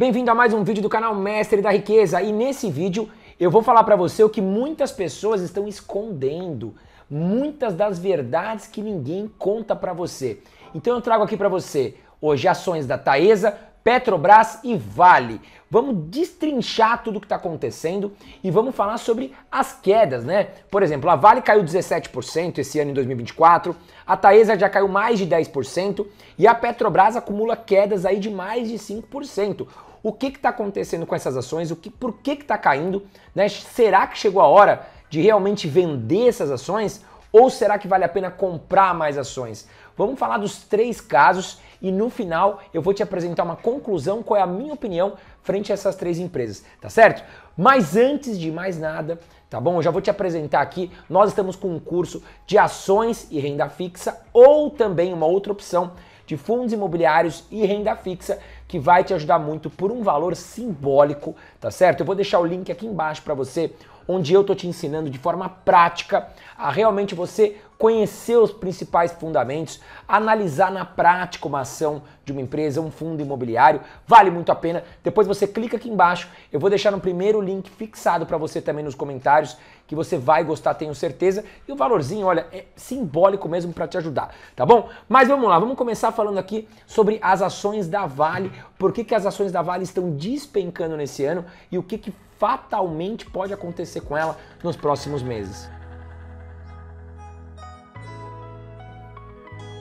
Bem-vindo a mais um vídeo do canal Mestre da Riqueza e nesse vídeo eu vou falar para você o que muitas pessoas estão escondendo, muitas das verdades que ninguém conta para você. Então eu trago aqui para você hoje ações da Taesa, Petrobras e Vale. Vamos destrinchar tudo o que está acontecendo e vamos falar sobre as quedas, né? Por exemplo, a Vale caiu 17% esse ano em 2024, a Taesa já caiu mais de 10% e a Petrobras acumula quedas aí de mais de 5% o que está acontecendo com essas ações, o que, por que está caindo, né? Será que chegou a hora de realmente vender essas ações? Ou será que vale a pena comprar mais ações? Vamos falar dos três casos e no final eu vou te apresentar uma conclusão, qual é a minha opinião frente a essas três empresas, tá certo? Mas antes de mais nada, tá bom? Eu já vou te apresentar aqui. Nós estamos com um curso de ações e renda fixa ou também uma outra opção de fundos imobiliários e renda fixa que vai te ajudar muito por um valor simbólico, tá certo? Eu vou deixar o link aqui embaixo para você, onde eu tô te ensinando de forma prática a realmente você conhecer os principais fundamentos, analisar na prática uma ação de uma empresa, um fundo imobiliário, vale muito a pena. Depois você clica aqui embaixo, eu vou deixar no um primeiro link fixado para você também nos comentários, que você vai gostar, tenho certeza. E o valorzinho, olha, é simbólico mesmo para te ajudar, tá bom? Mas vamos lá, vamos começar falando aqui sobre as ações da Vale, por que, que as ações da Vale estão despencando nesse ano e o que, que fatalmente pode acontecer com ela nos próximos meses.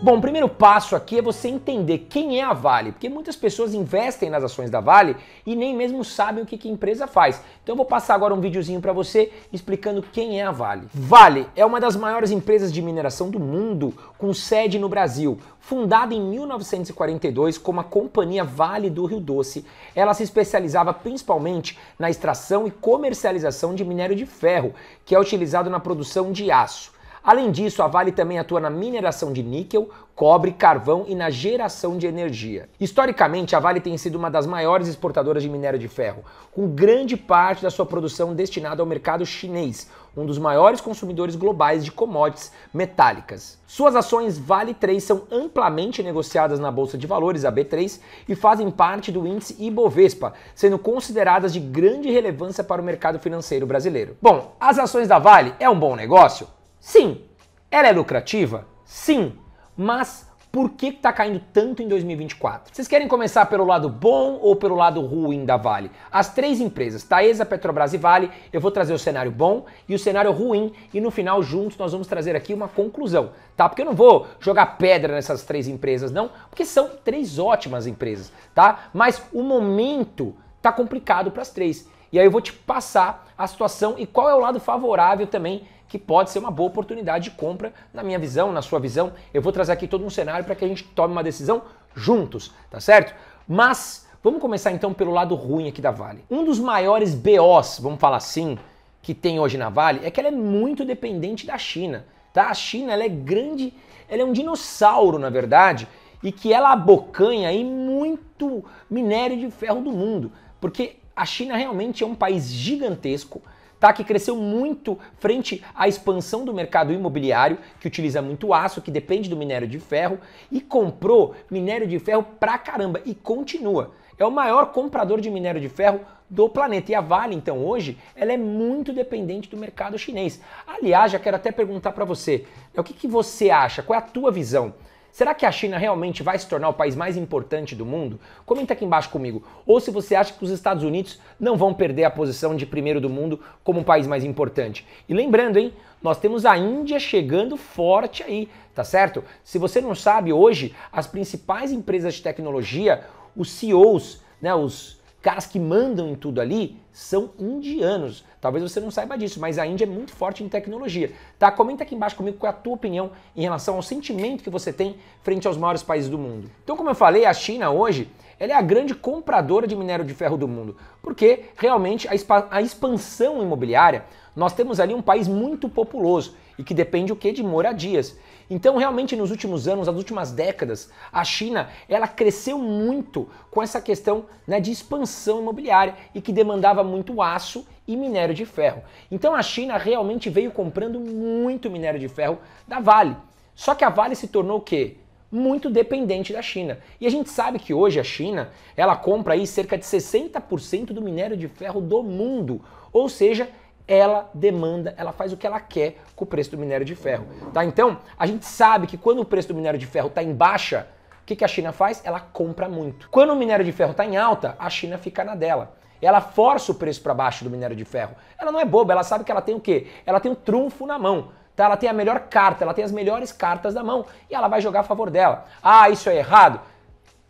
Bom, o primeiro passo aqui é você entender quem é a Vale, porque muitas pessoas investem nas ações da Vale e nem mesmo sabem o que, a empresa faz. Então eu vou passar agora um videozinho para você explicando quem é a Vale. Vale é uma das maiores empresas de mineração do mundo, com sede no Brasil. Fundada em 1942 como a Companhia Vale do Rio Doce, ela se especializava principalmente na extração e comercialização de minério de ferro, que é utilizado na produção de aço. Além disso, a Vale também atua na mineração de níquel, cobre, carvão e na geração de energia. Historicamente, a Vale tem sido uma das maiores exportadoras de minério de ferro, com grande parte da sua produção destinada ao mercado chinês, um dos maiores consumidores globais de commodities metálicas. Suas ações Vale 3 são amplamente negociadas na bolsa de valores, a B3, e fazem parte do índice Ibovespa, sendo consideradas de grande relevância para o mercado financeiro brasileiro. Bom, as ações da Vale é um bom negócio? Sim. Ela é lucrativa? Sim. Mas por que está caindo tanto em 2024? Vocês querem começar pelo lado bom ou pelo lado ruim da Vale? As três empresas, Taesa, Petrobras e Vale, eu vou trazer o cenário bom e o cenário ruim e no final juntos nós vamos trazer aqui uma conclusão, tá? Porque eu não vou jogar pedra nessas três empresas não, porque são três ótimas empresas, tá? Mas o momento tá complicado para as três. E aí eu vou te passar a situação e qual é o lado favorável também que pode ser uma boa oportunidade de compra, na minha visão, na sua visão. Eu vou trazer aqui todo um cenário para que a gente tome uma decisão juntos, tá certo? Mas vamos começar então pelo lado ruim aqui da Vale. Um dos maiores BOs, vamos falar assim, que tem hoje na Vale é que ela é muito dependente da China, tá? A China ela é grande, ela é um dinossauro, na verdade, e que ela abocanha aí muito minério de ferro do mundo, porque a China realmente é um país gigantesco, tá? que cresceu muito frente à expansão do mercado imobiliário, que utiliza muito aço, que depende do minério de ferro, e comprou minério de ferro pra caramba e continua. É o maior comprador de minério de ferro do planeta. E a Vale, então, hoje, ela é muito dependente do mercado chinês. Aliás, já quero até perguntar para você, é o que, que você acha? Qual é a tua visão? Será que a China realmente vai se tornar o país mais importante do mundo? Comenta aqui embaixo comigo. Ou se você acha que os Estados Unidos não vão perder a posição de primeiro do mundo como o país mais importante. E lembrando, hein, nós temos a Índia chegando forte aí, tá certo? Se você não sabe, hoje as principais empresas de tecnologia, os CEOs, né, os caras que mandam em tudo ali são indianos. Talvez você não saiba disso, mas a Índia é muito forte em tecnologia. Tá? Comenta aqui embaixo comigo qual é a tua opinião em relação ao sentimento que você tem frente aos maiores países do mundo. Então, como eu falei, a China hoje ela é a grande compradora de minério de ferro do mundo, porque realmente a, expansão imobiliária, nós temos ali um país muito populoso e que depende o que de moradias. Então, realmente nos últimos anos, nas últimas décadas, a China, ela cresceu muito com essa questão né, de expansão imobiliária e que demandava muito aço e minério de ferro. Então, a China realmente veio comprando muito minério de ferro da Vale. Só que a Vale se tornou o quê? muito dependente da China. E a gente sabe que hoje a China, ela compra aí cerca de 60% do minério de ferro do mundo, ou seja, ela demanda, ela faz o que ela quer com o preço do minério de ferro. Tá? Então, a gente sabe que quando o preço do minério de ferro está em baixa, o que, que a China faz? Ela compra muito. Quando o minério de ferro está em alta, a China fica na dela. Ela força o preço para baixo do minério de ferro. Ela não é boba, ela sabe que ela tem o quê? Ela tem o um trunfo na mão. Tá? Ela tem a melhor carta, ela tem as melhores cartas da mão e ela vai jogar a favor dela. Ah, isso é errado?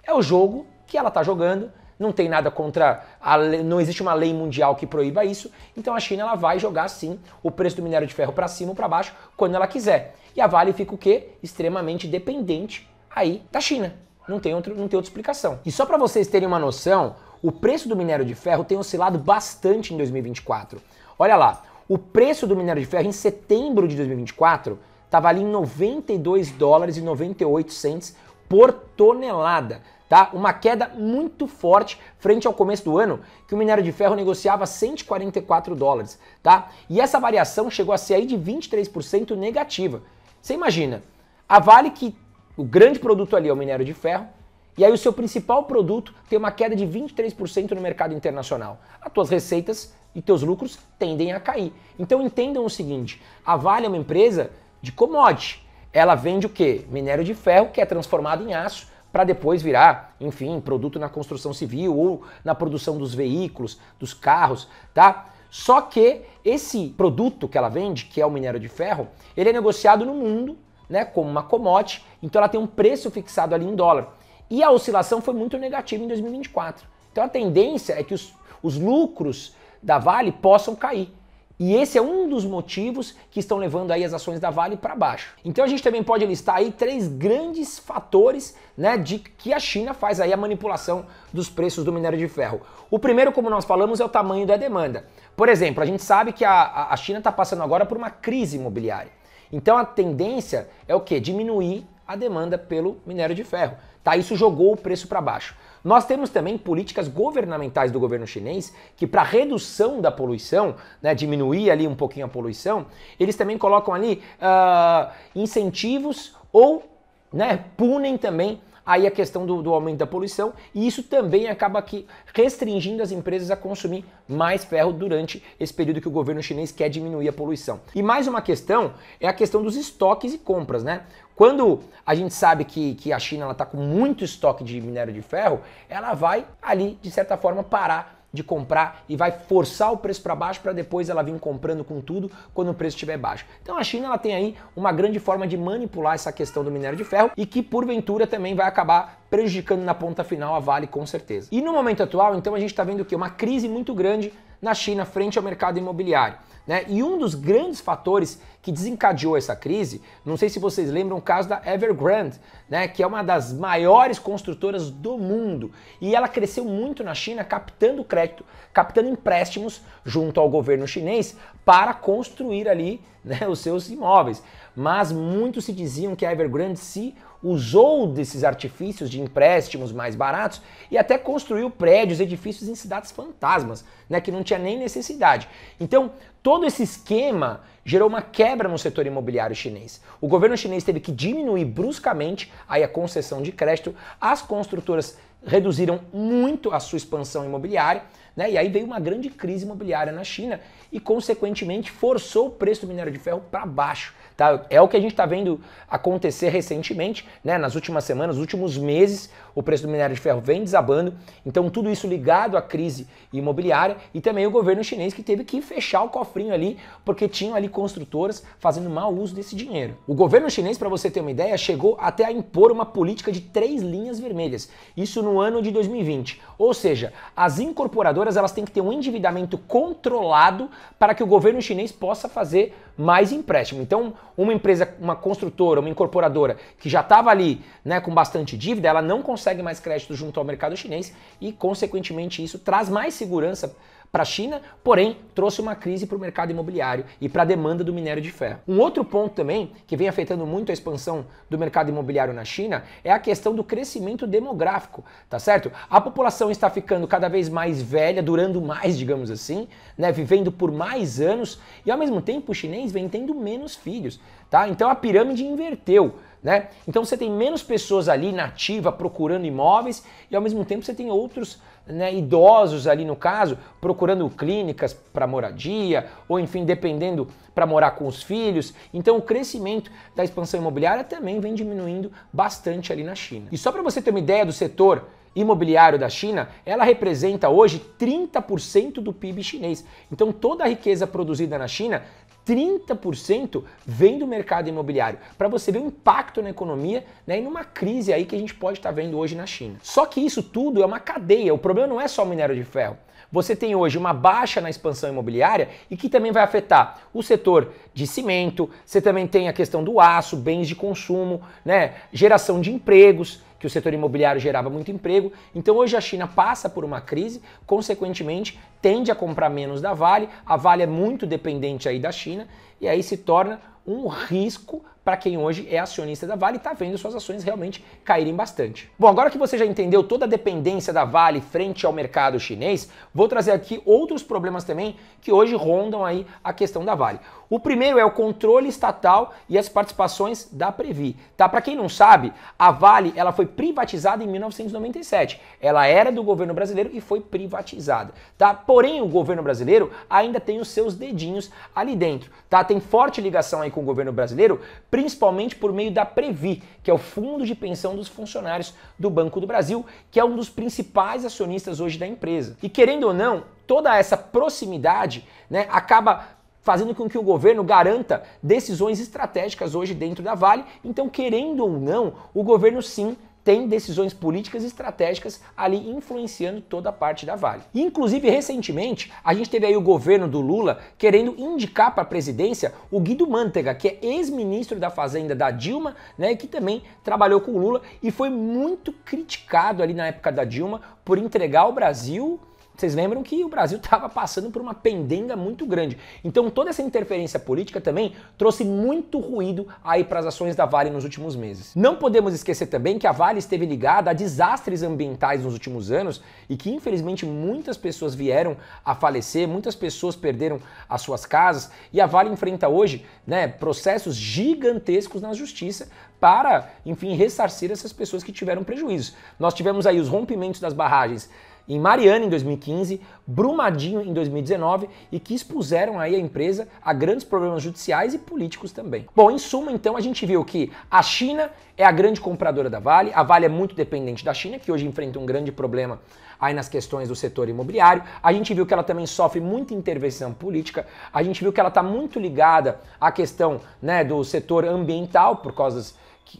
É o jogo que ela tá jogando não tem nada contra, a, não existe uma lei mundial que proíba isso, então a China ela vai jogar sim o preço do minério de ferro para cima ou para baixo quando ela quiser. E a Vale fica o quê? Extremamente dependente aí da China. Não tem, outro, não tem outra explicação. E só para vocês terem uma noção, o preço do minério de ferro tem oscilado bastante em 2024. Olha lá, o preço do minério de ferro em setembro de 2024 estava ali em 92 dólares e 98 cents por tonelada tá? Uma queda muito forte frente ao começo do ano, que o minério de ferro negociava 144 dólares, tá? E essa variação chegou a ser aí de 23% negativa. Você imagina, a Vale que o grande produto ali é o minério de ferro, e aí o seu principal produto tem uma queda de 23% no mercado internacional. As tuas receitas e teus lucros tendem a cair. Então entendam o seguinte, a Vale é uma empresa de commodity. Ela vende o quê? Minério de ferro que é transformado em aço para depois virar, enfim, produto na construção civil ou na produção dos veículos, dos carros, tá? Só que esse produto que ela vende, que é o minério de ferro, ele é negociado no mundo, né, como uma commodity, então ela tem um preço fixado ali em dólar. E a oscilação foi muito negativa em 2024. Então a tendência é que os, os lucros da Vale possam cair. E esse é um dos motivos que estão levando aí as ações da Vale para baixo. Então a gente também pode listar aí três grandes fatores, né, de que a China faz aí a manipulação dos preços do minério de ferro. O primeiro, como nós falamos, é o tamanho da demanda. Por exemplo, a gente sabe que a, a China está passando agora por uma crise imobiliária. Então a tendência é o que? Diminuir a demanda pelo minério de ferro. Tá? Isso jogou o preço para baixo. Nós temos também políticas governamentais do governo chinês que, para redução da poluição, né, diminuir ali um pouquinho a poluição, eles também colocam ali uh, incentivos ou né, punem também aí a questão do, do aumento da poluição, e isso também acaba aqui restringindo as empresas a consumir mais ferro durante esse período que o governo chinês quer diminuir a poluição. E mais uma questão é a questão dos estoques e compras, né? Quando a gente sabe que, que a China está com muito estoque de minério de ferro, ela vai ali, de certa forma, parar de comprar e vai forçar o preço para baixo para depois ela vir comprando com tudo quando o preço estiver baixo. Então a China ela tem aí uma grande forma de manipular essa questão do minério de ferro e que porventura também vai acabar prejudicando na ponta final a Vale com certeza. E no momento atual, então a gente está vendo que uma crise muito grande na China frente ao mercado imobiliário. Né? E um dos grandes fatores que desencadeou essa crise, não sei se vocês lembram o caso da Evergrande, né? que é uma das maiores construtoras do mundo. E ela cresceu muito na China, captando crédito, captando empréstimos junto ao governo chinês para construir ali né, os seus imóveis. Mas muitos se diziam que a Evergrande se usou desses artifícios de empréstimos mais baratos e até construiu prédios, edifícios em cidades fantasmas, né, que não tinha nem necessidade. Então, todo esse esquema gerou uma quebra no setor imobiliário chinês. O governo chinês teve que diminuir bruscamente aí a concessão de crédito, as construtoras reduziram muito a sua expansão imobiliária, né? E aí veio uma grande crise imobiliária na China e consequentemente forçou o preço do minério de ferro para baixo. Tá? É o que a gente está vendo acontecer recentemente, né? nas últimas semanas, nos últimos meses, o preço do minério de ferro vem desabando. Então, tudo isso ligado à crise imobiliária e também o governo chinês que teve que fechar o cofrinho ali, porque tinham ali construtoras fazendo mau uso desse dinheiro. O governo chinês, para você ter uma ideia, chegou até a impor uma política de três linhas vermelhas. Isso no ano de 2020. Ou seja, as incorporadoras elas têm que ter um endividamento controlado para que o governo chinês possa fazer mais empréstimo. Então, uma empresa, uma construtora, uma incorporadora que já estava ali né, com bastante dívida, ela não consegue mais crédito junto ao mercado chinês e, consequentemente, isso traz mais segurança para a China, porém trouxe uma crise para o mercado imobiliário e para a demanda do minério de ferro. Um outro ponto também que vem afetando muito a expansão do mercado imobiliário na China é a questão do crescimento demográfico, tá certo? A população está ficando cada vez mais velha, durando mais, digamos assim, né, vivendo por mais anos e ao mesmo tempo o chinês vem tendo menos filhos, tá? Então a pirâmide inverteu. Né? Então você tem menos pessoas ali nativa procurando imóveis e ao mesmo tempo você tem outros né, idosos ali no caso procurando clínicas para moradia ou enfim dependendo para morar com os filhos. Então o crescimento da expansão imobiliária também vem diminuindo bastante ali na China. E só para você ter uma ideia do setor imobiliário da China, ela representa hoje 30% do PIB chinês. Então toda a riqueza produzida na China 30% vem do mercado imobiliário, para você ver o impacto na economia né, e numa crise aí que a gente pode estar tá vendo hoje na China. Só que isso tudo é uma cadeia, o problema não é só o minério de ferro. Você tem hoje uma baixa na expansão imobiliária e que também vai afetar o setor de cimento, você também tem a questão do aço, bens de consumo, né, geração de empregos que o setor imobiliário gerava muito emprego. Então hoje a China passa por uma crise, consequentemente tende a comprar menos da Vale, a Vale é muito dependente aí da China e aí se torna um risco para quem hoje é acionista da Vale e está vendo suas ações realmente caírem bastante. Bom, agora que você já entendeu toda a dependência da Vale frente ao mercado chinês, vou trazer aqui outros problemas também que hoje rondam aí a questão da Vale. O primeiro é o controle estatal e as participações da Previ. Tá? Para quem não sabe, a Vale ela foi privatizada em 1997. Ela era do governo brasileiro e foi privatizada. Tá? Porém, o governo brasileiro ainda tem os seus dedinhos ali dentro. Tá? Tem forte ligação aí com o governo brasileiro, principalmente por meio da Previ, que é o fundo de pensão dos funcionários do Banco do Brasil, que é um dos principais acionistas hoje da empresa. E querendo ou não, toda essa proximidade né, acaba fazendo com que o governo garanta decisões estratégicas hoje dentro da Vale. Então, querendo ou não, o governo sim tem decisões políticas e estratégicas ali influenciando toda a parte da Vale. Inclusive, recentemente, a gente teve aí o governo do Lula querendo indicar para a presidência o Guido Mantega, que é ex-ministro da Fazenda da Dilma, né, que também trabalhou com o Lula e foi muito criticado ali na época da Dilma por entregar o Brasil vocês lembram que o Brasil estava passando por uma pendenga muito grande. Então toda essa interferência política também trouxe muito ruído aí para as ações da Vale nos últimos meses. Não podemos esquecer também que a Vale esteve ligada a desastres ambientais nos últimos anos e que infelizmente muitas pessoas vieram a falecer, muitas pessoas perderam as suas casas e a Vale enfrenta hoje, né, processos gigantescos na justiça para, enfim, ressarcir essas pessoas que tiveram prejuízos. Nós tivemos aí os rompimentos das barragens em Mariana em 2015, Brumadinho em 2019 e que expuseram aí a empresa a grandes problemas judiciais e políticos também. Bom, em suma, então a gente viu que a China é a grande compradora da Vale, a Vale é muito dependente da China, que hoje enfrenta um grande problema aí nas questões do setor imobiliário. A gente viu que ela também sofre muita intervenção política, a gente viu que ela está muito ligada à questão né, do setor ambiental por causa das,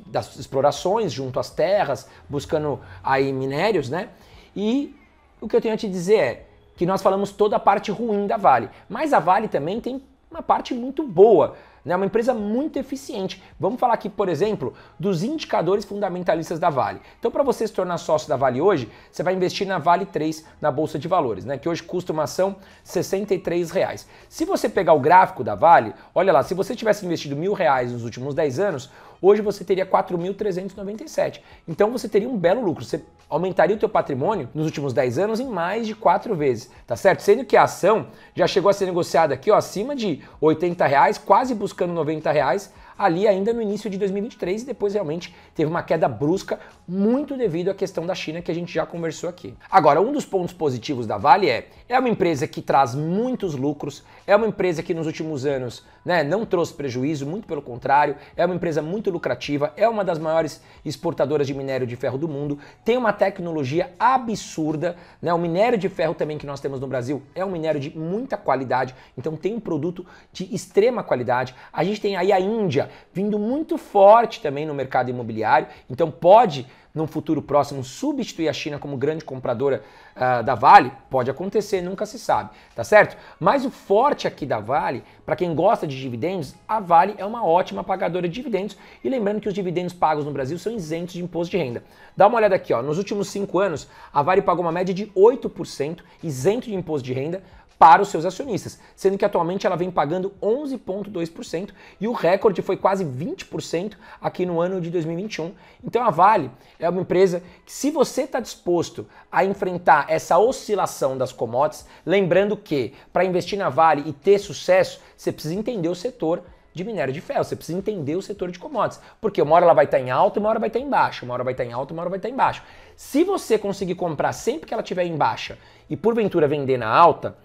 das explorações junto às terras, buscando aí minérios, né? E o que eu tenho a te dizer é que nós falamos toda a parte ruim da Vale, mas a Vale também tem uma parte muito boa né? uma empresa muito eficiente. Vamos falar aqui, por exemplo, dos indicadores fundamentalistas da Vale. Então, para você se tornar sócio da Vale hoje, você vai investir na Vale 3, na Bolsa de Valores, né? que hoje custa uma ação R$ reais. Se você pegar o gráfico da Vale, olha lá, se você tivesse investido mil reais nos últimos 10 anos, hoje você teria 4.397. Então você teria um belo lucro. Você aumentaria o teu patrimônio nos últimos 10 anos em mais de 4 vezes, tá certo? Sendo que a ação já chegou a ser negociada aqui ó, acima de R$ reais, quase buscando 90 reais, ali ainda no início de 2023 e depois realmente teve uma queda brusca, muito devido à questão da China que a gente já conversou aqui. Agora, um dos pontos positivos da Vale é, é uma empresa que traz muitos lucros, é uma empresa que nos últimos anos né, não trouxe prejuízo, muito pelo contrário, é uma empresa muito lucrativa, é uma das maiores exportadoras de minério de ferro do mundo, tem uma tecnologia absurda, né? O minério de ferro também que nós temos no Brasil é um minério de muita qualidade, então tem um produto de extrema qualidade. A gente tem aí a Índia, vindo muito forte também no mercado imobiliário, então pode num futuro próximo substituir a China como grande compradora uh, da Vale? Pode acontecer, nunca se sabe, tá certo? Mas o forte aqui da Vale, para quem gosta de dividendos, a Vale é uma ótima pagadora de dividendos. E lembrando que os dividendos pagos no Brasil são isentos de imposto de renda. Dá uma olhada aqui, ó. nos últimos cinco anos, a Vale pagou uma média de 8% isento de imposto de renda para os seus acionistas, sendo que atualmente ela vem pagando 11,2% e o recorde foi quase 20% aqui no ano de 2021. Então a Vale é uma empresa que, se você está disposto a enfrentar essa oscilação das commodities, lembrando que para investir na Vale e ter sucesso, você precisa entender o setor de minério de ferro. Você precisa entender o setor de commodities, porque uma hora ela vai estar tá em alta, uma hora vai estar tá em baixa, uma hora vai estar tá em alta, uma hora vai estar em baixa. Se você conseguir comprar sempre que ela estiver em baixa e porventura vender na alta,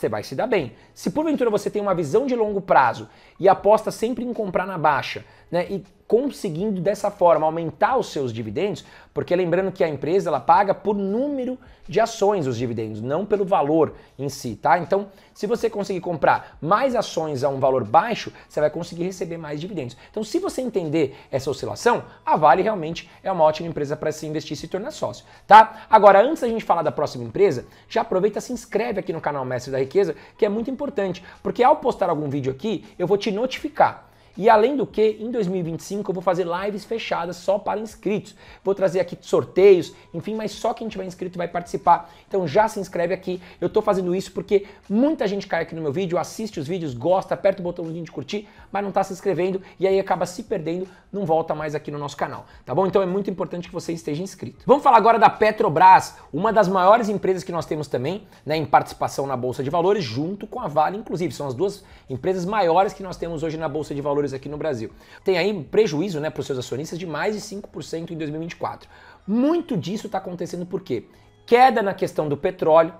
você vai se dar bem. Se porventura você tem uma visão de longo prazo e aposta sempre em comprar na baixa, né, e conseguindo dessa forma aumentar os seus dividendos, porque lembrando que a empresa ela paga por número de ações os dividendos, não pelo valor em si, tá? Então, se você conseguir comprar mais ações a um valor baixo, você vai conseguir receber mais dividendos. Então, se você entender essa oscilação, a Vale realmente é uma ótima empresa para se investir e se tornar sócio, tá? Agora, antes da gente falar da próxima empresa, já aproveita se inscreve aqui no canal Mestre da Riqueza, que é muito importante, porque ao postar algum vídeo aqui, eu vou te notificar. E além do que, em 2025 eu vou fazer lives fechadas só para inscritos. Vou trazer aqui sorteios, enfim, mas só quem tiver inscrito vai participar. Então já se inscreve aqui. Eu estou fazendo isso porque muita gente cai aqui no meu vídeo, assiste os vídeos, gosta, aperta o botãozinho de curtir, mas não está se inscrevendo e aí acaba se perdendo, não volta mais aqui no nosso canal, tá bom? Então é muito importante que você esteja inscrito. Vamos falar agora da Petrobras, uma das maiores empresas que nós temos também, né, em participação na bolsa de valores, junto com a Vale, inclusive, são as duas empresas maiores que nós temos hoje na bolsa de valores valores aqui no Brasil. Tem aí prejuízo né, para os seus acionistas de mais de 5% em 2024. Muito disso está acontecendo por quê? Queda na questão do petróleo,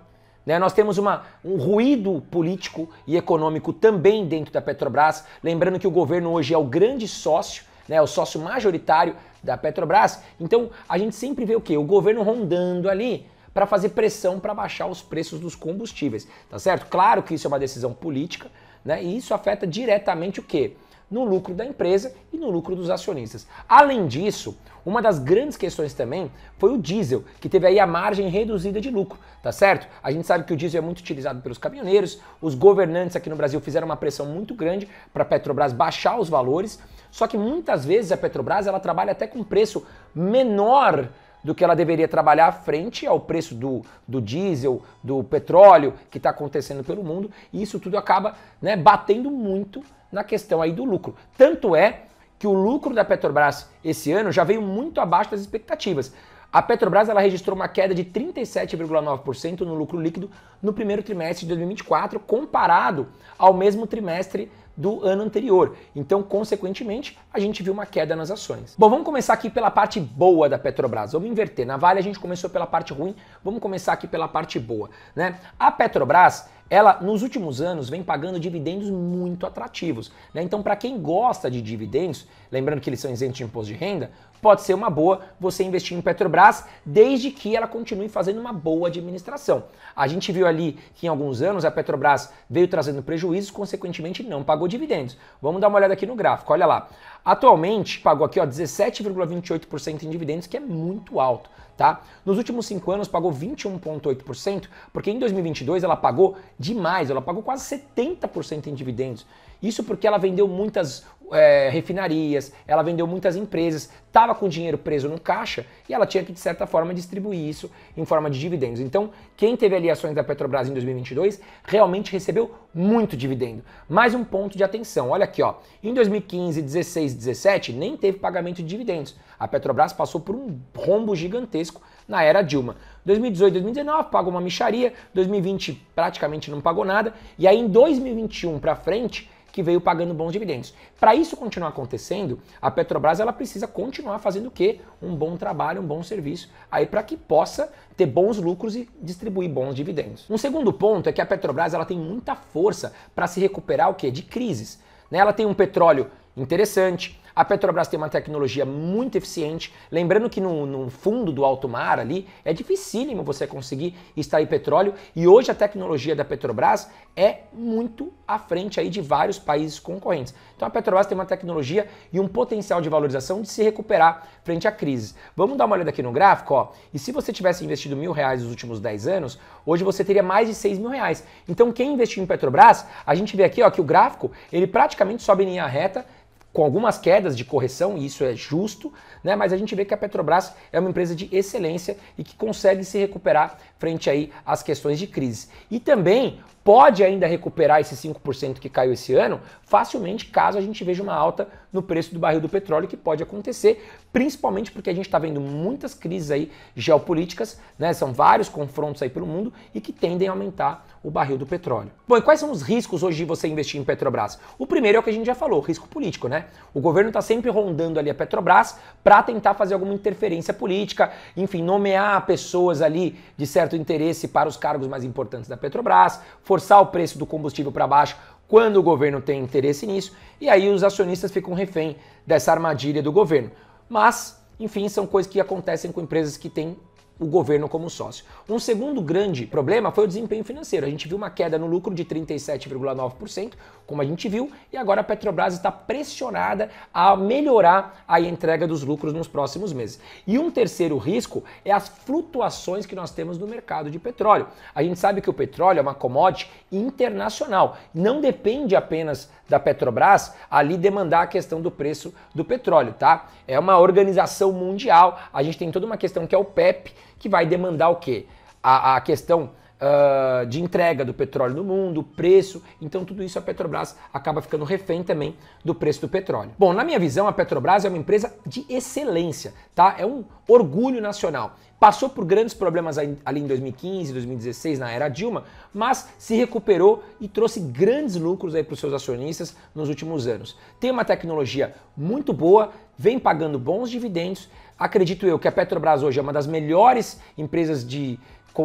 né? Nós temos uma, um ruído político e econômico também dentro da Petrobras. Lembrando que o governo hoje é o grande sócio, né? É o sócio majoritário da Petrobras. Então a gente sempre vê o quê? O governo rondando ali para fazer pressão para baixar os preços dos combustíveis. Tá certo? Claro que isso é uma decisão política né? e isso afeta diretamente o quê? no lucro da empresa e no lucro dos acionistas. Além disso, uma das grandes questões também foi o diesel, que teve aí a margem reduzida de lucro, tá certo? A gente sabe que o diesel é muito utilizado pelos caminhoneiros, os governantes aqui no Brasil fizeram uma pressão muito grande para a Petrobras baixar os valores, só que muitas vezes a Petrobras ela trabalha até com preço menor do que ela deveria trabalhar frente ao preço do, do diesel, do petróleo que está acontecendo pelo mundo, e isso tudo acaba né, batendo muito na questão aí do lucro. Tanto é que o lucro da Petrobras esse ano já veio muito abaixo das expectativas. A Petrobras ela registrou uma queda de 37,9% no lucro líquido no primeiro trimestre de 2024, comparado ao mesmo trimestre do ano anterior. Então, consequentemente, a gente viu uma queda nas ações. Bom, vamos começar aqui pela parte boa da Petrobras. Vamos inverter. Na Vale a gente começou pela parte ruim, vamos começar aqui pela parte boa, né? A Petrobras ela nos últimos anos vem pagando dividendos muito atrativos. Né? Então, para quem gosta de dividendos, lembrando que eles são isentos de imposto de renda, pode ser uma boa você investir em Petrobras, desde que ela continue fazendo uma boa administração. A gente viu ali que em alguns anos a Petrobras veio trazendo prejuízos, consequentemente não pagou dividendos. Vamos dar uma olhada aqui no gráfico, olha lá. Atualmente pagou aqui 17,28% em dividendos, que é muito alto. Tá? Nos últimos cinco anos pagou 21,8%, porque em 2022 ela pagou demais, ela pagou quase 70% em dividendos. Isso porque ela vendeu muitas é, refinarias, ela vendeu muitas empresas, estava com dinheiro preso no caixa e ela tinha que, de certa forma, distribuir isso em forma de dividendos. Então, quem teve ali ações da Petrobras em 2022 realmente recebeu muito dividendo. Mais um ponto de atenção, olha aqui, ó. em 2015, 16, 17, nem teve pagamento de dividendos. A Petrobras passou por um rombo gigantesco na era Dilma. 2018, 2019 pagou uma micharia, 2020 praticamente não pagou nada, e aí em 2021 para frente que veio pagando bons dividendos. Para isso continuar acontecendo, a Petrobras ela precisa continuar fazendo o quê? Um bom trabalho, um bom serviço, aí para que possa ter bons lucros e distribuir bons dividendos. Um segundo ponto é que a Petrobras ela tem muita força para se recuperar o quê? De crises. Né? Ela tem um petróleo interessante, a Petrobras tem uma tecnologia muito eficiente. Lembrando que no, no fundo do alto mar ali é dificílimo você conseguir extrair petróleo e hoje a tecnologia da Petrobras é muito à frente aí de vários países concorrentes. Então a Petrobras tem uma tecnologia e um potencial de valorização de se recuperar frente à crise. Vamos dar uma olhada aqui no gráfico, ó. E se você tivesse investido mil reais nos últimos 10 anos, hoje você teria mais de 6 mil reais. Então quem investiu em Petrobras, a gente vê aqui ó, que o gráfico ele praticamente sobe em linha reta com algumas quedas de correção, e isso é justo, né? mas a gente vê que a Petrobras é uma empresa de excelência e que consegue se recuperar frente aí às questões de crise. E também pode ainda recuperar esse 5% que caiu esse ano facilmente, caso a gente veja uma alta no preço do barril do petróleo, que pode acontecer, principalmente porque a gente está vendo muitas crises aí geopolíticas, né? São vários confrontos aí pelo mundo e que tendem a aumentar o barril do petróleo. Bom, e quais são os riscos hoje de você investir em Petrobras? O primeiro é o que a gente já falou, risco político, né? O governo está sempre rondando ali a Petrobras para tentar fazer alguma interferência política, enfim, nomear pessoas ali de certo interesse para os cargos mais importantes da Petrobras, forçar o preço do combustível para baixo quando o governo tem interesse nisso, e aí os acionistas ficam refém dessa armadilha do governo. Mas, enfim, são coisas que acontecem com empresas que têm o governo como sócio. Um segundo grande problema foi o desempenho financeiro. A gente viu uma queda no lucro de 37,9%, como a gente viu, e agora a Petrobras está pressionada a melhorar a entrega dos lucros nos próximos meses. E um terceiro risco é as flutuações que nós temos no mercado de petróleo. A gente sabe que o petróleo é uma commodity internacional, não depende apenas da Petrobras ali demandar a questão do preço do petróleo, tá? É uma organização mundial, a gente tem toda uma questão que é o PEP, que vai demandar o quê? A, a questão uh, de entrega do petróleo no mundo, preço. Então, tudo isso a Petrobras acaba ficando refém também do preço do petróleo. Bom, na minha visão, a Petrobras é uma empresa de excelência, tá? É um orgulho nacional. Passou por grandes problemas ali em 2015, 2016, na era Dilma, mas se recuperou e trouxe grandes lucros para os seus acionistas nos últimos anos. Tem uma tecnologia muito boa, vem pagando bons dividendos, Acredito eu que a Petrobras hoje é uma das melhores empresas de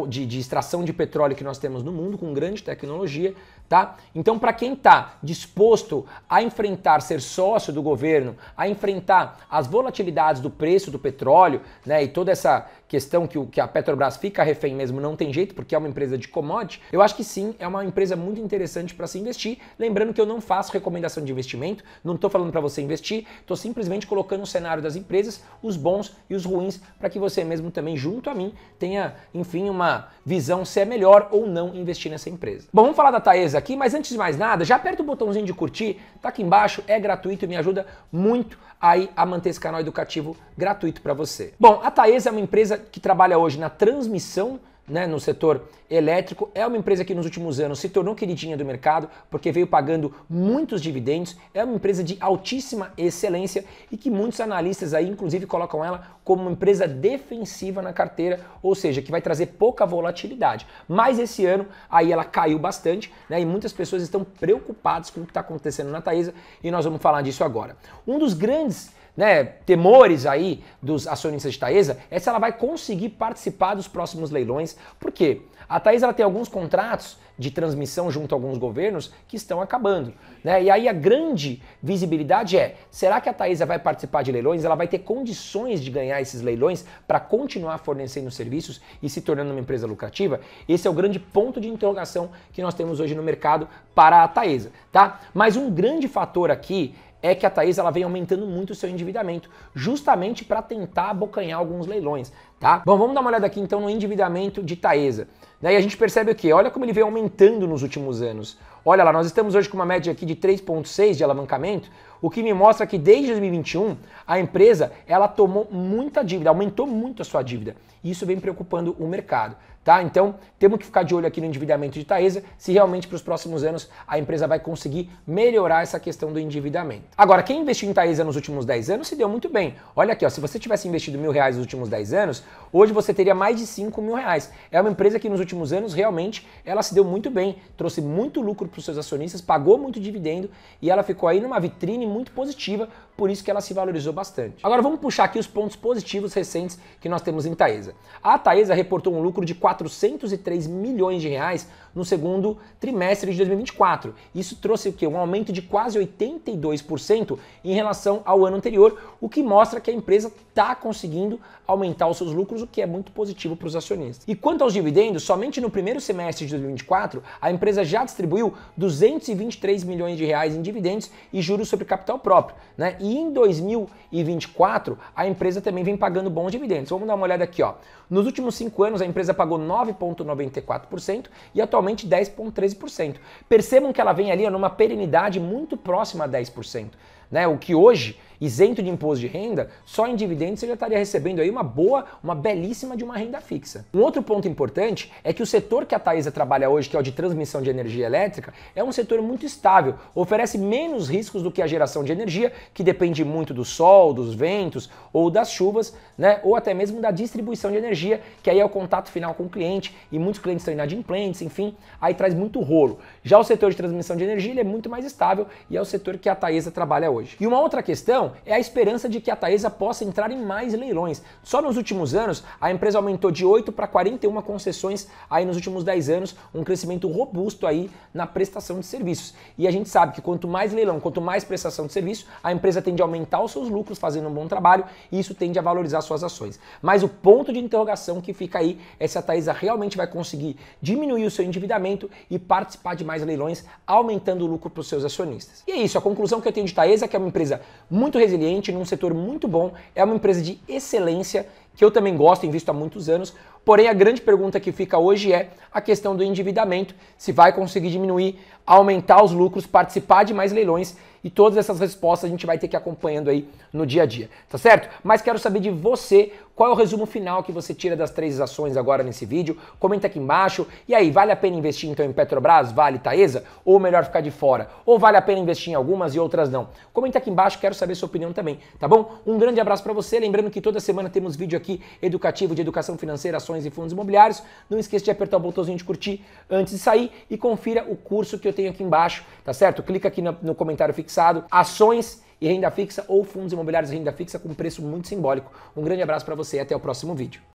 de, de, extração de petróleo que nós temos no mundo, com grande tecnologia, tá? Então, para quem está disposto a enfrentar, ser sócio do governo, a enfrentar as volatilidades do preço do petróleo, né? E toda essa questão que, o, que a Petrobras fica refém mesmo, não tem jeito, porque é uma empresa de commodity, eu acho que sim, é uma empresa muito interessante para se investir. Lembrando que eu não faço recomendação de investimento, não estou falando para você investir, estou simplesmente colocando o cenário das empresas, os bons e os ruins, para que você mesmo também, junto a mim, tenha, enfim, uma uma visão se é melhor ou não investir nessa empresa. Bom, vamos falar da Taesa aqui, mas antes de mais nada, já aperta o botãozinho de curtir, tá aqui embaixo, é gratuito e me ajuda muito aí a manter esse canal educativo gratuito para você. Bom, a Taesa é uma empresa que trabalha hoje na transmissão né, no setor elétrico. É uma empresa que nos últimos anos se tornou queridinha do mercado porque veio pagando muitos dividendos. É uma empresa de altíssima excelência e que muitos analistas aí, inclusive, colocam ela como uma empresa defensiva na carteira, ou seja, que vai trazer pouca volatilidade. Mas esse ano aí ela caiu bastante né, e muitas pessoas estão preocupadas com o que está acontecendo na Taesa e nós vamos falar disso agora. Um dos grandes né, temores aí dos acionistas de Taesa é se ela vai conseguir participar dos próximos leilões. Por quê? A Taesa ela tem alguns contratos de transmissão junto a alguns governos que estão acabando. Né? E aí a grande visibilidade é: será que a Taesa vai participar de leilões? Ela vai ter condições de ganhar esses leilões para continuar fornecendo serviços e se tornando uma empresa lucrativa? Esse é o grande ponto de interrogação que nós temos hoje no mercado para a Taesa. Tá? Mas um grande fator aqui é que a Thaís ela vem aumentando muito o seu endividamento, justamente para tentar abocanhar alguns leilões, tá? Bom, vamos dar uma olhada aqui então no endividamento de Taesa. Daí a gente percebe o quê? Olha como ele vem aumentando nos últimos anos. Olha lá, nós estamos hoje com uma média aqui de 3.6 de alavancamento, o que me mostra que desde 2021 a empresa ela tomou muita dívida, aumentou muito a sua dívida. Isso vem preocupando o mercado. Tá? Então, temos que ficar de olho aqui no endividamento de Taesa, se realmente para os próximos anos a empresa vai conseguir melhorar essa questão do endividamento. Agora, quem investiu em Taesa nos últimos 10 anos se deu muito bem. Olha aqui, ó, se você tivesse investido mil reais nos últimos 10 anos, hoje você teria mais de 5 mil reais. É uma empresa que nos últimos anos realmente ela se deu muito bem, trouxe muito lucro para os seus acionistas, pagou muito dividendo e ela ficou aí numa vitrine muito positiva, por isso que ela se valorizou bastante. Agora vamos puxar aqui os pontos positivos recentes que nós temos em Taesa. A Taesa reportou um lucro de 4 403 milhões de reais no segundo trimestre de 2024. Isso trouxe o quê? Um aumento de quase 82% em relação ao ano anterior, o que mostra que a empresa está conseguindo aumentar os seus lucros, o que é muito positivo para os acionistas. E quanto aos dividendos, somente no primeiro semestre de 2024, a empresa já distribuiu 223 milhões de reais em dividendos e juros sobre capital próprio. Né? E em 2024, a empresa também vem pagando bons dividendos. Vamos dar uma olhada aqui. Ó. Nos últimos cinco anos, a empresa pagou 9,94% e atualmente 10,13%. Percebam que ela vem ali numa perenidade muito próxima a 10%. Né? O que hoje isento de imposto de renda, só em dividendos você já estaria recebendo aí uma boa, uma belíssima de uma renda fixa. Um outro ponto importante é que o setor que a Taesa trabalha hoje, que é o de transmissão de energia elétrica, é um setor muito estável, oferece menos riscos do que a geração de energia, que depende muito do sol, dos ventos ou das chuvas, né? Ou até mesmo da distribuição de energia, que aí é o contato final com o cliente e muitos clientes estão inadimplentes, enfim, aí traz muito rolo. Já o setor de transmissão de energia é muito mais estável e é o setor que a Taesa trabalha hoje. E uma outra questão não, é a esperança de que a Taesa possa entrar em mais leilões. Só nos últimos anos, a empresa aumentou de 8 para 41 concessões aí nos últimos 10 anos, um crescimento robusto aí na prestação de serviços. E a gente sabe que quanto mais leilão, quanto mais prestação de serviço, a empresa tende a aumentar os seus lucros fazendo um bom trabalho e isso tende a valorizar suas ações. Mas o ponto de interrogação que fica aí é se a Taesa realmente vai conseguir diminuir o seu endividamento e participar de mais leilões, aumentando o lucro para os seus acionistas. E é isso, a conclusão que eu tenho de Taesa é que é uma empresa muito muito resiliente, num setor muito bom, é uma empresa de excelência que eu também gosto e invisto há muitos anos. Porém, a grande pergunta que fica hoje é a questão do endividamento, se vai conseguir diminuir, aumentar os lucros, participar de mais leilões e todas essas respostas a gente vai ter que ir acompanhando aí no dia a dia, tá certo? Mas quero saber de você, qual é o resumo final que você tira das três ações agora nesse vídeo? Comenta aqui embaixo. E aí, vale a pena investir então em Petrobras, Vale, Taesa? Ou melhor ficar de fora? Ou vale a pena investir em algumas e outras não? Comenta aqui embaixo, quero saber sua opinião também, tá bom? Um grande abraço para você, lembrando que toda semana temos vídeo aqui aqui educativo de educação financeira, ações e fundos imobiliários. Não esqueça de apertar o botãozinho de curtir antes de sair e confira o curso que eu tenho aqui embaixo, tá certo? Clica aqui no, no comentário fixado, ações e renda fixa ou fundos imobiliários e renda fixa com preço muito simbólico. Um grande abraço para você e até o próximo vídeo.